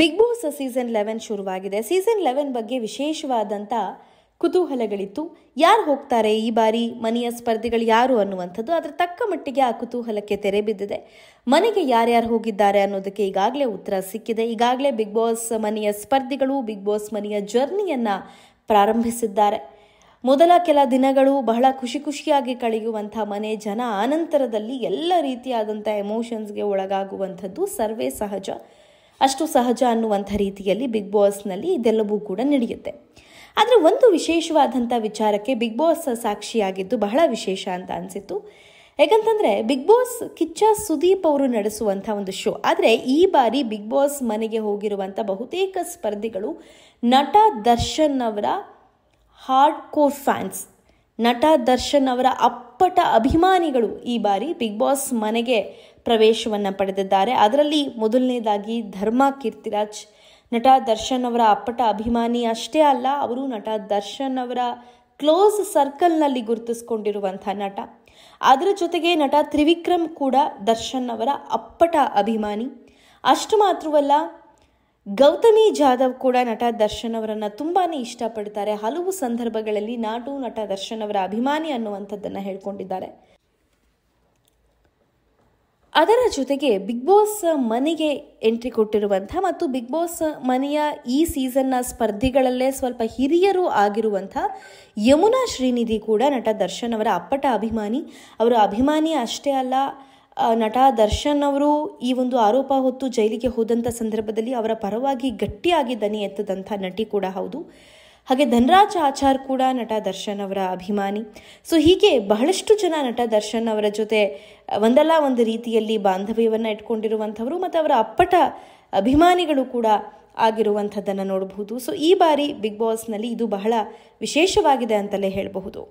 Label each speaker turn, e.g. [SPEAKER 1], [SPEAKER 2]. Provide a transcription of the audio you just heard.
[SPEAKER 1] big boss season eleven ಶುರುವಾಗಿದೆ season eleven ಬಗ್ಗೆ ವಿಶೇಷವಾದಂಥ ಕುತೂಹಲಗಳಿತ್ತು ಯಾರು ಹೋಗ್ತಾರೆ ಈ ಬಾರಿ ಮನೆಯ ಸ್ಪರ್ಧಿಗಳು ಯಾರು ಅನ್ನುವಂಥದ್ದು ಅದರ ತಕ್ಕ ಮಟ್ಟಿಗೆ ಆ ಕುತೂಹಲಕ್ಕೆ ತೆರೆ ಬಿದ್ದಿದೆ ಮನೆಗೆ ಯಾರ್ಯಾರು ಹೋಗಿದ್ದಾರೆ ಅನ್ನೋದಕ್ಕೆ ಈಗಾಗಲೇ ಉತ್ತರ ಸಿಕ್ಕಿದೆ ಈಗಾಗಲೇ ಬಿಗ್ ಬಾಸ್ ಮನೆಯ ಸ್ಪರ್ಧಿಗಳು ಬಿಗ್ ಬಾಸ್ ಮನೆಯ ಜರ್ನಿಯನ್ನು ಪ್ರಾರಂಭಿಸಿದ್ದಾರೆ ಮೊದಲ ಕೆಲ ದಿನಗಳು ಬಹಳ ಖುಷಿ ಖುಷಿಯಾಗಿ ಕಳೆಯುವಂಥ ಮನೆ ಜನ ಆನಂತರದಲ್ಲಿ ಎಲ್ಲ ರೀತಿಯಾದಂಥ ಎಮೋಷನ್ಸ್ಗೆ ಒಳಗಾಗುವಂಥದ್ದು ಸರ್ವೇ ಸಹಜ ಅಷ್ಟು ಸಹಜ ಅನ್ನುವಂಥ ರೀತಿಯಲ್ಲಿ ಬಿಗ್ ಬಾಸ್ನಲ್ಲಿ ಇದೆಲ್ಲವೂ ಕೂಡ ನಡೆಯುತ್ತೆ ಆದರೆ ಒಂದು ವಿಶೇಷವಾದಂಥ ವಿಚಾರಕ್ಕೆ ಬಿಗ್ ಬಾಸ್ ಸಾಕ್ಷಿಯಾಗಿದ್ದು ಬಹಳ ವಿಶೇಷ ಅಂತ ಅನಿಸಿತ್ತು ಯಾಕಂತಂದರೆ ಬಿಗ್ ಬಾಸ್ ಕಿಚ್ಚ ಸುದೀಪ್ ಅವರು ನಡೆಸುವಂಥ ಒಂದು ಶೋ ಆದರೆ ಈ ಬಾರಿ ಬಿಗ್ ಬಾಸ್ ಮನೆಗೆ ಹೋಗಿರುವಂಥ ಬಹುತೇಕ ಸ್ಪರ್ಧಿಗಳು ನಟ ದರ್ಶನ್ ಅವರ ಹಾರ್ಡ್ ಕೋರ್ ಫ್ಯಾನ್ಸ್ ನಟ ದರ್ಶನ್ ಅವರ ಅಪ್ಪಟ ಅಭಿಮಾನಿಗಳು ಈ ಬಾರಿ ಬಿಗ್ ಬಾಸ್ ಮನೆಗೆ ಪ್ರವೇಶವನ್ನು ಪಡೆದಿದ್ದಾರೆ ಅದರಲ್ಲಿ ಮೊದಲನೇದಾಗಿ ಧರ್ಮ ಕೀರ್ತಿರಾಜ್ ನಟ ದರ್ಶನ್ ಅವರ ಅಪ್ಪಟ ಅಭಿಮಾನಿ ಅಷ್ಟೇ ಅಲ್ಲ ಅವರು ನಟ ದರ್ಶನ್ ಅವರ ಕ್ಲೋಸ್ ಸರ್ಕಲ್ನಲ್ಲಿ ಗುರುತಿಸ್ಕೊಂಡಿರುವಂಥ ನಟ ಅದರ ಜೊತೆಗೆ ನಟ ತ್ರಿವಿಕ್ರಮ್ ಕೂಡ ದರ್ಶನ್ ಅವರ ಅಪ್ಪಟ ಅಭಿಮಾನಿ ಅಷ್ಟು ಮಾತ್ರವಲ್ಲ ಗೌತಮಿ ಜಾಧವ್ ಕೂಡ ನಟ ದರ್ಶನ್ ಅವರನ್ನು ತುಂಬಾ ಇಷ್ಟಪಡ್ತಾರೆ ಹಲವು ಸಂದರ್ಭಗಳಲ್ಲಿ ನಾಟು ನಟ ದರ್ಶನ್ ಅವರ ಅಭಿಮಾನಿ ಅನ್ನುವಂಥದ್ದನ್ನು ಹೇಳ್ಕೊಂಡಿದ್ದಾರೆ ಅದರ ಜೊತೆಗೆ ಬಿಗ್ ಬಾಸ್ ಮನೆಗೆ ಎಂಟ್ರಿ ಕೊಟ್ಟಿರುವಂಥ ಮತ್ತು ಬಿಗ್ ಬಾಸ್ ಮನೆಯ ಈ ಸೀಸನ್ನ ಸ್ಪರ್ಧಿಗಳಲ್ಲೇ ಸ್ವಲ್ಪ ಹಿರಿಯರು ಆಗಿರುವಂಥ ಯಮುನಾ ಶ್ರೀನಿಧಿ ಕೂಡ ನಟ ದರ್ಶನ್ ಅವರ ಅಪ್ಪಟ ಅಭಿಮಾನಿ ಅವರ ಅಭಿಮಾನಿ ಅಷ್ಟೇ ಅಲ್ಲ ನಟ ದರ್ಶನ್ ಅವರು ಈ ಒಂದು ಆರೋಪ ಹೊತ್ತು ಜೈಲಿಗೆ ಹೋದಂಥ ಸಂದರ್ಭದಲ್ಲಿ ಅವರ ಪರವಾಗಿ ಗಟ್ಟಿಯಾಗಿ ದನಿ ಎತ್ತದಂಥ ನಟಿ ಕೂಡ ಹೌದು ಹಾಗೆ ಧನರಾಜ್ ಆಚಾರ್ ಕೂಡ ನಟ ದರ್ಶನ್ ಅವರ ಅಭಿಮಾನಿ ಸೊ ಹೀಗೆ ಬಹಳಷ್ಟು ಜನ ನಟ ದರ್ಶನ್ ಅವರ ಜೊತೆ ಒಂದಲ್ಲ ಒಂದು ರೀತಿಯಲ್ಲಿ ಬಾಂಧವ್ಯವನ್ನು ಇಟ್ಕೊಂಡಿರುವಂಥವರು ಮತ್ತು ಅವರ ಅಪ್ಪಟ ಅಭಿಮಾನಿಗಳು ಕೂಡ ಆಗಿರುವಂಥದ್ದನ್ನು ನೋಡಬಹುದು ಸೊ ಈ ಬಾರಿ ಬಿಗ್ ಬಾಸ್ನಲ್ಲಿ ಇದು ಬಹಳ ವಿಶೇಷವಾಗಿದೆ ಅಂತಲೇ ಹೇಳಬಹುದು